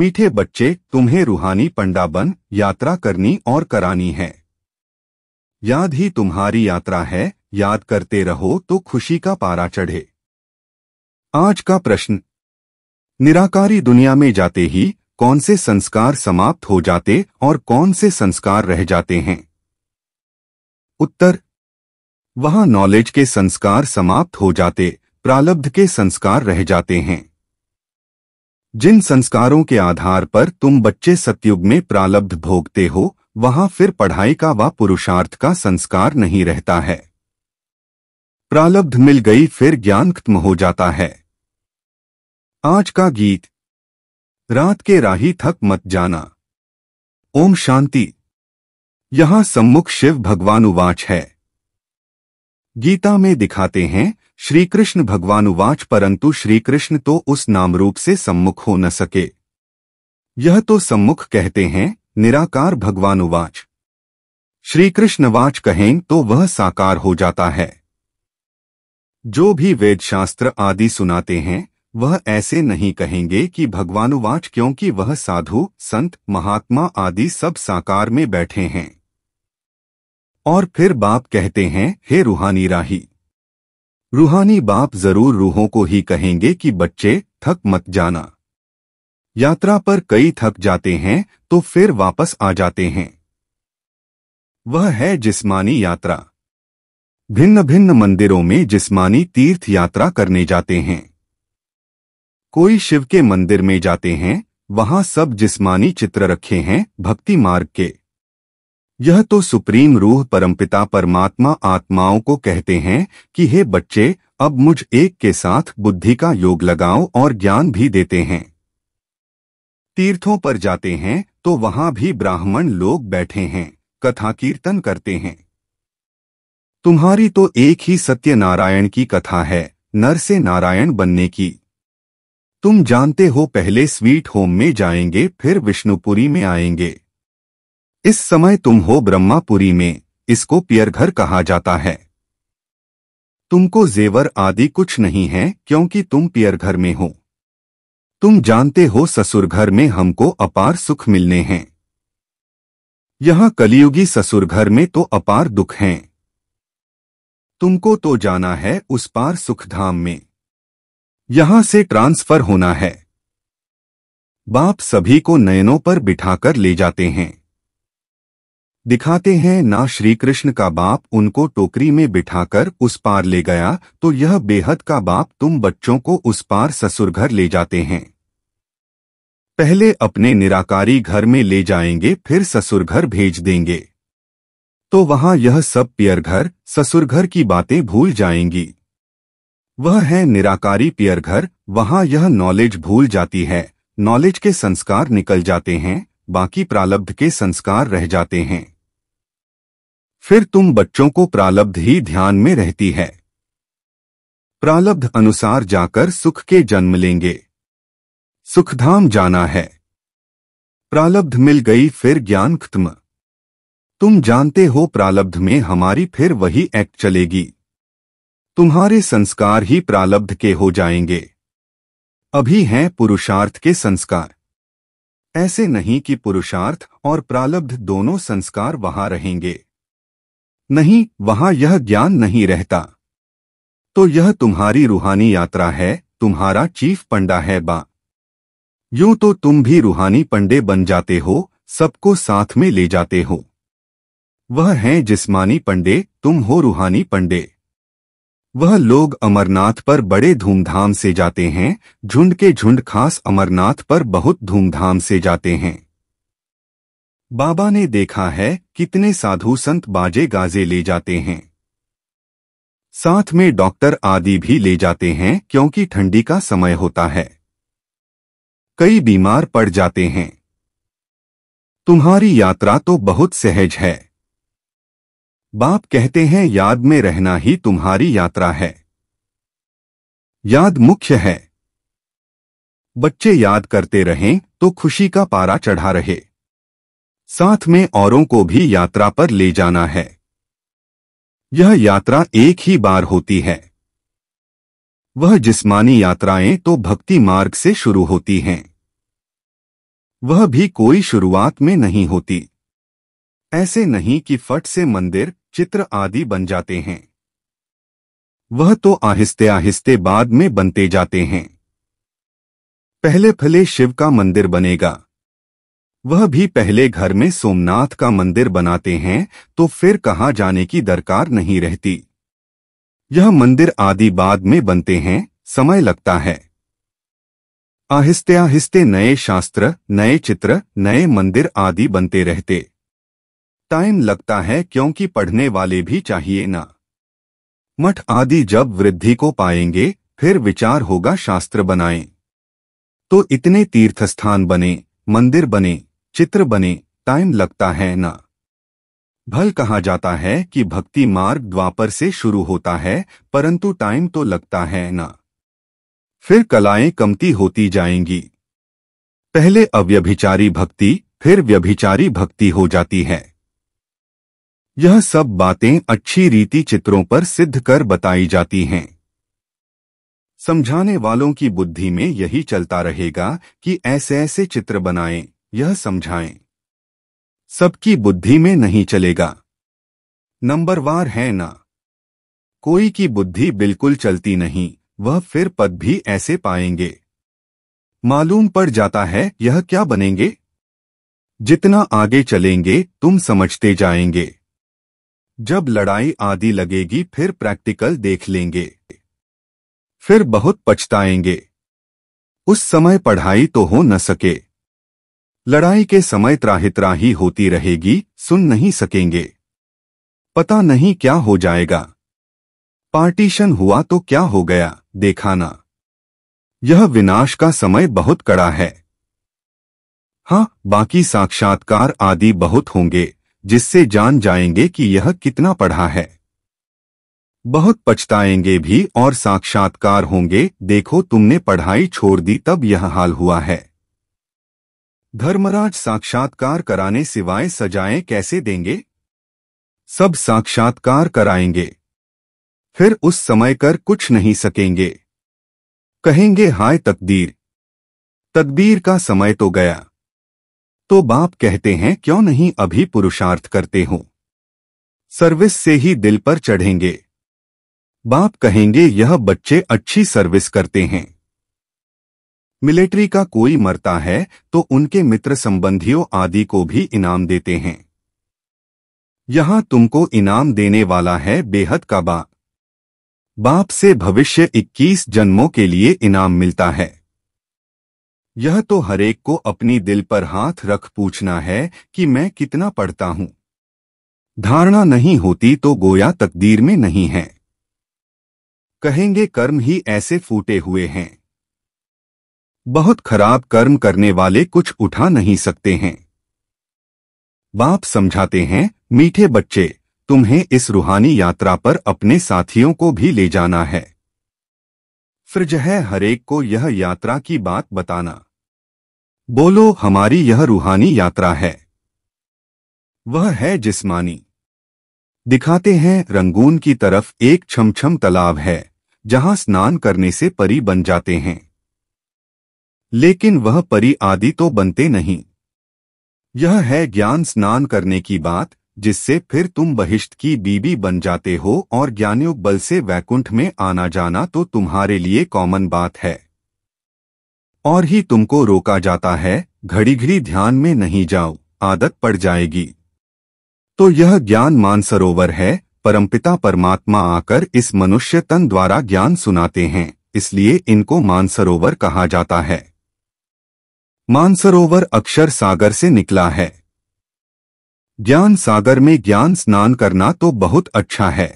मीठे बच्चे तुम्हें रूहानी पंडाबन यात्रा करनी और करानी है याद ही तुम्हारी यात्रा है याद करते रहो तो खुशी का पारा चढ़े आज का प्रश्न निराकारी दुनिया में जाते ही कौन से संस्कार समाप्त हो जाते और कौन से संस्कार रह जाते हैं उत्तर वहां नॉलेज के संस्कार समाप्त हो जाते प्रालब्ध के संस्कार रह जाते हैं जिन संस्कारों के आधार पर तुम बच्चे सतयुग में प्रालब्ध भोगते हो वहां फिर पढ़ाई का व पुरुषार्थ का संस्कार नहीं रहता है प्रालब्ध मिल गई फिर ज्ञान खत्म हो जाता है आज का गीत रात के राही थक मत जाना ओम शांति यहाँ सम्मुख शिव भगवान उवाच है गीता में दिखाते हैं श्रीकृष्ण भगवान भगवानुवाच परंतु श्रीकृष्ण तो उस नाम रूप से सम्मुख हो न सके यह तो सम्मुख कहते हैं निराकार भगवानुवाच श्रीकृष्ण वाच कहें तो वह साकार हो जाता है जो भी वेद शास्त्र आदि सुनाते हैं वह ऐसे नहीं कहेंगे कि भगवानुवाच क्योंकि वह साधु संत महात्मा आदि सब साकार में बैठे हैं और फिर बाप कहते हैं हे रूहानी राही रूहानी बाप जरूर रूहों को ही कहेंगे कि बच्चे थक मत जाना यात्रा पर कई थक जाते हैं तो फिर वापस आ जाते हैं वह है जिस्मानी यात्रा भिन्न भिन्न मंदिरों में जिस्मानी तीर्थ यात्रा करने जाते हैं कोई शिव के मंदिर में जाते हैं वहां सब जिस्मानी चित्र रखे हैं भक्ति मार्ग के यह तो सुप्रीम रूह परमपिता परमात्मा आत्माओं को कहते हैं कि हे बच्चे अब मुझ एक के साथ बुद्धि का योग लगाओ और ज्ञान भी देते हैं तीर्थों पर जाते हैं तो वहां भी ब्राह्मण लोग बैठे हैं कथा कीर्तन करते हैं तुम्हारी तो एक ही सत्यनारायण की कथा है नर से नारायण बनने की तुम जानते हो पहले स्वीट होम में जाएंगे फिर विष्णुपुरी में आएंगे इस समय तुम हो ब्रह्मापुरी में इसको पियर घर कहा जाता है तुमको जेवर आदि कुछ नहीं है क्योंकि तुम पियर घर में हो तुम जानते हो ससुर घर में हमको अपार सुख मिलने हैं यहां कलियुगी ससुर घर में तो अपार दुख हैं तुमको तो जाना है उस पार सुखधाम में यहां से ट्रांसफर होना है बाप सभी को नयनों पर बिठाकर ले जाते हैं दिखाते हैं ना श्री कृष्ण का बाप उनको टोकरी में बिठाकर उस पार ले गया तो यह बेहद का बाप तुम बच्चों को उस पार ससुरघर ले जाते हैं पहले अपने निराकारी घर में ले जाएंगे फिर ससुरघर भेज देंगे तो वहां यह सब पियर घर ससुरघर की बातें भूल जाएंगी वह है निराकारी पियर घर वहां यह नॉलेज भूल जाती है नॉलेज के संस्कार निकल जाते हैं बाकी प्रालब्ध के संस्कार रह जाते हैं फिर तुम बच्चों को प्रालब्ध ही ध्यान में रहती है प्रालब्ध अनुसार जाकर सुख के जन्म लेंगे सुखधाम जाना है प्रालब्ध मिल गई फिर ज्ञान खत्म तुम जानते हो प्रालब्ध में हमारी फिर वही एक्ट चलेगी तुम्हारे संस्कार ही प्रालब्ध के हो जाएंगे अभी हैं पुरुषार्थ के संस्कार ऐसे नहीं कि पुरुषार्थ और प्रालब्ध दोनों संस्कार वहां रहेंगे नहीं वहां यह ज्ञान नहीं रहता तो यह तुम्हारी रूहानी यात्रा है तुम्हारा चीफ पंडा है बा यूं तो तुम भी रूहानी पंडे बन जाते हो सबको साथ में ले जाते हो वह हैं जिस्मानी पंडे तुम हो रूहानी पंडे वह लोग अमरनाथ पर बड़े धूमधाम से जाते हैं झुंड के झुंड खास अमरनाथ पर बहुत धूमधाम से जाते हैं बाबा ने देखा है कितने साधु संत बाजे गाजे ले जाते हैं साथ में डॉक्टर आदि भी ले जाते हैं क्योंकि ठंडी का समय होता है कई बीमार पड़ जाते हैं तुम्हारी यात्रा तो बहुत सहज है बाप कहते हैं याद में रहना ही तुम्हारी यात्रा है याद मुख्य है बच्चे याद करते रहें तो खुशी का पारा चढ़ा रहे साथ में औरों को भी यात्रा पर ले जाना है यह यात्रा एक ही बार होती है वह जिस्मानी यात्राएं तो भक्ति मार्ग से शुरू होती हैं वह भी कोई शुरुआत में नहीं होती ऐसे नहीं कि फट से मंदिर चित्र आदि बन जाते हैं वह तो आहिस्ते आहिस्ते बाद में बनते जाते हैं पहले फले शिव का मंदिर बनेगा वह भी पहले घर में सोमनाथ का मंदिर बनाते हैं तो फिर कहाँ जाने की दरकार नहीं रहती यह मंदिर आदि बाद में बनते हैं समय लगता है आहिस्ते आहिस्ते नए शास्त्र नए चित्र नए मंदिर आदि बनते रहते टाइम लगता है क्योंकि पढ़ने वाले भी चाहिए ना मठ आदि जब वृद्धि को पाएंगे फिर विचार होगा शास्त्र बनाएं। तो इतने तीर्थस्थान बने मंदिर बने चित्र बने टाइम लगता है ना भल कहा जाता है कि भक्ति मार्ग द्वापर से शुरू होता है परंतु टाइम तो लगता है ना फिर कलाएं कमती होती जाएंगी पहले अव्यभिचारी भक्ति फिर व्यभिचारी भक्ति हो जाती है यह सब बातें अच्छी रीति चित्रों पर सिद्ध कर बताई जाती हैं समझाने वालों की बुद्धि में यही चलता रहेगा कि ऐसे ऐसे चित्र बनाएं यह समझाएं सबकी बुद्धि में नहीं चलेगा नंबरवार है ना कोई की बुद्धि बिल्कुल चलती नहीं वह फिर पद भी ऐसे पाएंगे मालूम पड़ जाता है यह क्या बनेंगे जितना आगे चलेंगे तुम समझते जाएंगे जब लड़ाई आदि लगेगी फिर प्रैक्टिकल देख लेंगे फिर बहुत पछताएंगे उस समय पढ़ाई तो हो न सके लड़ाई के समय त्राहित्राही होती रहेगी सुन नहीं सकेंगे पता नहीं क्या हो जाएगा पार्टीशन हुआ तो क्या हो गया देखाना यह विनाश का समय बहुत कड़ा है हाँ बाकी साक्षात्कार आदि बहुत होंगे जिससे जान जाएंगे कि यह कितना पढ़ा है बहुत पछताएंगे भी और साक्षात्कार होंगे देखो तुमने पढ़ाई छोड़ दी तब यह हाल हुआ है धर्मराज साक्षात्कार कराने सिवाय सजाएं कैसे देंगे सब साक्षात्कार कराएंगे फिर उस समय कर कुछ नहीं सकेंगे कहेंगे हाय तकदीर तकदीर का समय तो गया तो बाप कहते हैं क्यों नहीं अभी पुरुषार्थ करते हो सर्विस से ही दिल पर चढ़ेंगे बाप कहेंगे यह बच्चे अच्छी सर्विस करते हैं मिलिट्री का कोई मरता है तो उनके मित्र संबंधियों आदि को भी इनाम देते हैं यहां तुमको इनाम देने वाला है बेहद का बाप बाप से भविष्य 21 जन्मों के लिए इनाम मिलता है यह तो हरेक को अपनी दिल पर हाथ रख पूछना है कि मैं कितना पढ़ता हूं धारणा नहीं होती तो गोया तकदीर में नहीं है कहेंगे कर्म ही ऐसे फूटे हुए हैं बहुत खराब कर्म करने वाले कुछ उठा नहीं सकते हैं बाप समझाते हैं मीठे बच्चे तुम्हें इस रूहानी यात्रा पर अपने साथियों को भी ले जाना है फिर जह हरेक को यह यात्रा की बात बताना बोलो हमारी यह रूहानी यात्रा है वह है जिस्मानी दिखाते हैं रंगून की तरफ एक छमछम तालाब है जहां स्नान करने से परी बन जाते हैं लेकिन वह परी आदि तो बनते नहीं यह है ज्ञान स्नान करने की बात जिससे फिर तुम बहिष्ठ की बीबी बन जाते हो और ज्ञानयोग बल से वैकुंठ में आना जाना तो तुम्हारे लिए कॉमन बात है और ही तुमको रोका जाता है घड़ी घड़ी ध्यान में नहीं जाओ आदत पड़ जाएगी तो यह ज्ञान मानसरोवर है परमपिता परमात्मा आकर इस मनुष्य तन द्वारा ज्ञान सुनाते हैं इसलिए इनको मानसरोवर कहा जाता है मानसरोवर अक्षर सागर से निकला है ज्ञान सागर में ज्ञान स्नान करना तो बहुत अच्छा है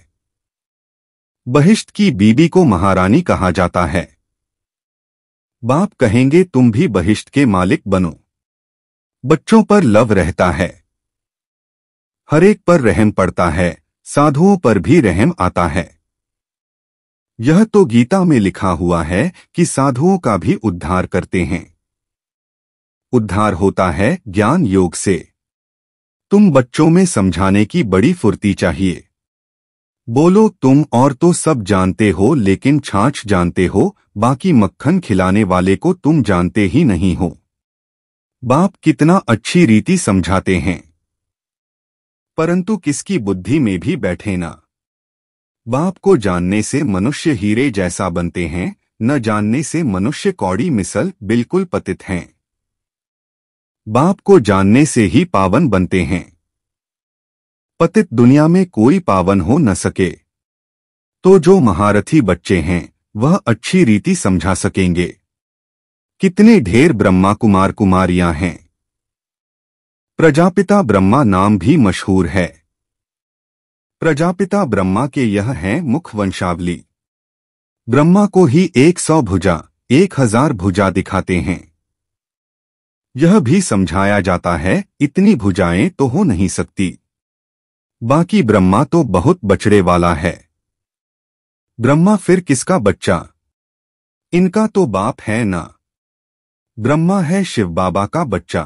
बहिष्ट की बीबी को महारानी कहा जाता है बाप कहेंगे तुम भी बहिष्ट के मालिक बनो बच्चों पर लव रहता है हरेक पर रहम पड़ता है साधुओं पर भी रहम आता है यह तो गीता में लिखा हुआ है कि साधुओं का भी उद्धार करते हैं उद्धार होता है ज्ञान योग से तुम बच्चों में समझाने की बड़ी फुर्ती चाहिए बोलो तुम और तो सब जानते हो लेकिन छाछ जानते हो बाकी मक्खन खिलाने वाले को तुम जानते ही नहीं हो बाप कितना अच्छी रीति समझाते हैं परंतु किसकी बुद्धि में भी बैठे ना बाप को जानने से मनुष्य हीरे जैसा बनते हैं न जानने से मनुष्य कौड़ी मिसल बिल्कुल पतित हैं बाप को जानने से ही पावन बनते हैं पतित दुनिया में कोई पावन हो न सके तो जो महारथी बच्चे हैं वह अच्छी रीति समझा सकेंगे कितने ढेर ब्रह्मा कुमार कुमारियां हैं प्रजापिता ब्रह्मा नाम भी मशहूर है प्रजापिता ब्रह्मा के यह हैं मुख वंशावली ब्रह्मा को ही एक सौ भुजा एक हजार भुजा दिखाते हैं यह भी समझाया जाता है इतनी भुजाएं तो हो नहीं सकती बाकी ब्रह्मा तो बहुत बचड़े वाला है ब्रह्मा फिर किसका बच्चा इनका तो बाप है ना ब्रह्मा है शिव बाबा का बच्चा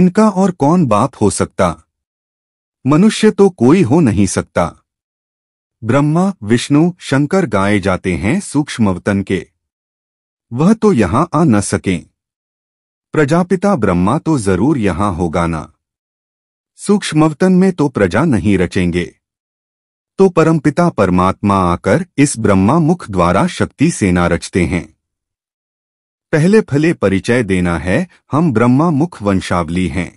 इनका और कौन बाप हो सकता मनुष्य तो कोई हो नहीं सकता ब्रह्मा विष्णु शंकर गाए जाते हैं सूक्ष्मवतन के वह तो यहां आ न सकें प्रजापिता ब्रह्मा तो जरूर यहां होगा ना सूक्ष्मवतन में तो प्रजा नहीं रचेंगे तो परमपिता परमात्मा आकर इस ब्रह्मा मुख द्वारा शक्ति सेना रचते हैं पहले फले परिचय देना है हम ब्रह्मा मुख वंशावली हैं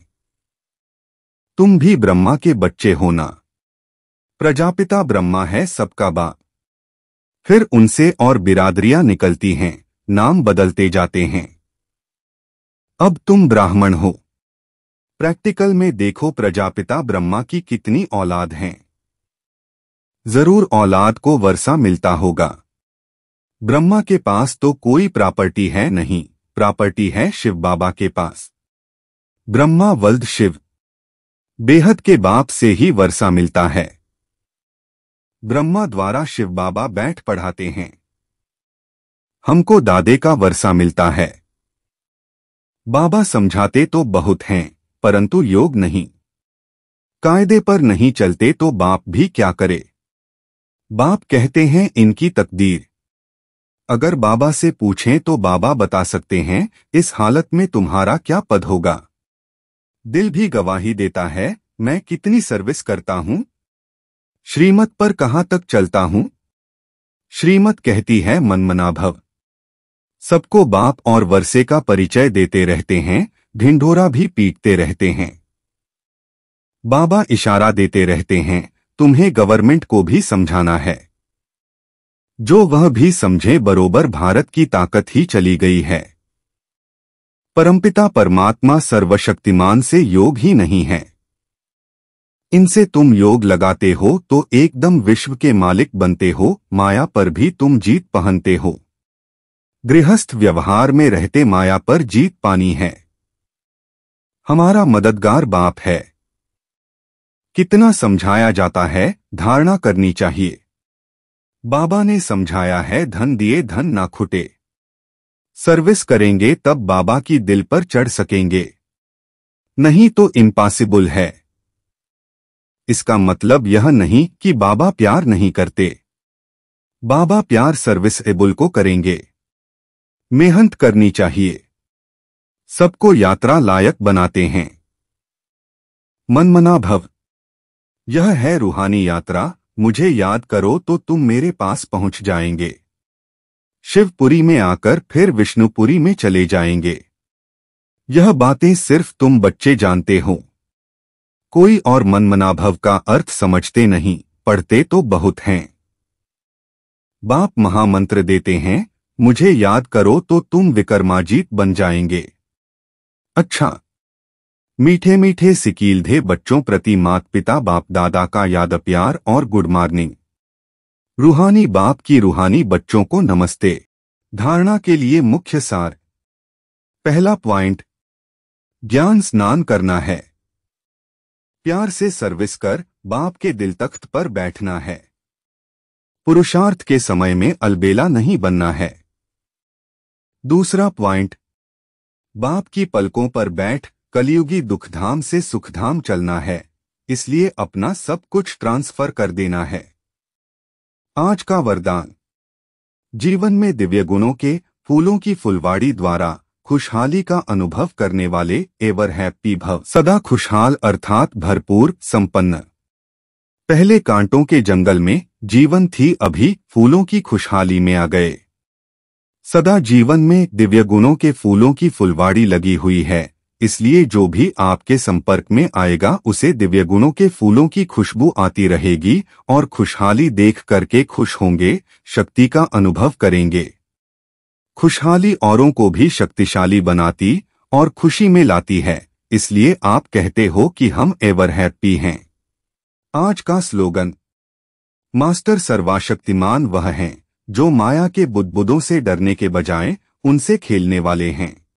तुम भी ब्रह्मा के बच्चे होना प्रजापिता ब्रह्मा है सबका बा फिर उनसे और बिरादरियां निकलती हैं नाम बदलते जाते हैं अब तुम ब्राह्मण हो प्रैक्टिकल में देखो प्रजापिता ब्रह्मा की कितनी औलाद हैं जरूर औलाद को वर्षा मिलता होगा ब्रह्मा के पास तो कोई प्रॉपर्टी है नहीं प्रॉपर्टी है शिव बाबा के पास ब्रह्मा वल्द शिव बेहद के बाप से ही वर्षा मिलता है ब्रह्मा द्वारा शिव बाबा बैठ पढ़ाते हैं हमको दादे का वर्षा मिलता है बाबा समझाते तो बहुत हैं परंतु योग नहीं कायदे पर नहीं चलते तो बाप भी क्या करे बाप कहते हैं इनकी तकदीर अगर बाबा से पूछें तो बाबा बता सकते हैं इस हालत में तुम्हारा क्या पद होगा दिल भी गवाही देता है मैं कितनी सर्विस करता हूं श्रीमत पर कहाँ तक चलता हूं श्रीमत कहती है मनमनाभव सबको बाप और वर्से का परिचय देते रहते हैं ढिंढोरा भी पीटते रहते हैं बाबा इशारा देते रहते हैं तुम्हें गवर्नमेंट को भी समझाना है जो वह भी समझे बरोबर भारत की ताकत ही चली गई है परमपिता परमात्मा सर्वशक्तिमान से योग ही नहीं है इनसे तुम योग लगाते हो तो एकदम विश्व के मालिक बनते हो माया पर भी तुम जीत पहनते हो गृहस्थ व्यवहार में रहते माया पर जीत पानी है हमारा मददगार बाप है कितना समझाया जाता है धारणा करनी चाहिए बाबा ने समझाया है धन दिए धन ना खुटे सर्विस करेंगे तब बाबा की दिल पर चढ़ सकेंगे नहीं तो इम्पॉसिबल है इसका मतलब यह नहीं कि बाबा प्यार नहीं करते बाबा प्यार सर्विस एबुल को करेंगे मेहनत करनी चाहिए सबको यात्रा लायक बनाते हैं मनमना भव यह है रूहानी यात्रा मुझे याद करो तो तुम मेरे पास पहुंच जाएंगे शिवपुरी में आकर फिर विष्णुपुरी में चले जाएंगे यह बातें सिर्फ तुम बच्चे जानते हो कोई और मनमनाभव का अर्थ समझते नहीं पढ़ते तो बहुत हैं बाप महामंत्र देते हैं मुझे याद करो तो तुम विकर्माजीत बन जाएंगे अच्छा मीठे मीठे सिकीलधे बच्चों प्रति मात पिता बाप दादा का याद प्यार और गुड मॉर्निंग रूहानी बाप की रूहानी बच्चों को नमस्ते धारणा के लिए मुख्य सार पहला पॉइंट ज्ञान स्नान करना है प्यार से सर्विस कर बाप के दिल तख्त पर बैठना है पुरुषार्थ के समय में अलबेला नहीं बनना है दूसरा प्वाइंट बाप की पलकों पर बैठ कलियुगी दुखधाम से सुखधाम चलना है इसलिए अपना सब कुछ ट्रांसफर कर देना है आज का वरदान जीवन में दिव्य गुणों के फूलों की फुलवाड़ी द्वारा खुशहाली का अनुभव करने वाले एवर हैप्पी भव सदा खुशहाल अर्थात भरपूर संपन्न पहले कांटों के जंगल में जीवन थी अभी फूलों की खुशहाली में आ गए सदा जीवन में दिव्य गुणों के फूलों की फुलवाड़ी लगी हुई है इसलिए जो भी आपके संपर्क में आएगा उसे दिव्य गुणों के फूलों की खुशबू आती रहेगी और खुशहाली देख करके खुश होंगे शक्ति का अनुभव करेंगे खुशहाली औरों को भी शक्तिशाली बनाती और खुशी में लाती है इसलिए आप कहते हो कि हम एवर हैप्पी हैं आज का स्लोगन मास्टर सर्वाशक्तिमान वह हैं जो माया के बुदबुदों से डरने के बजाय उनसे खेलने वाले हैं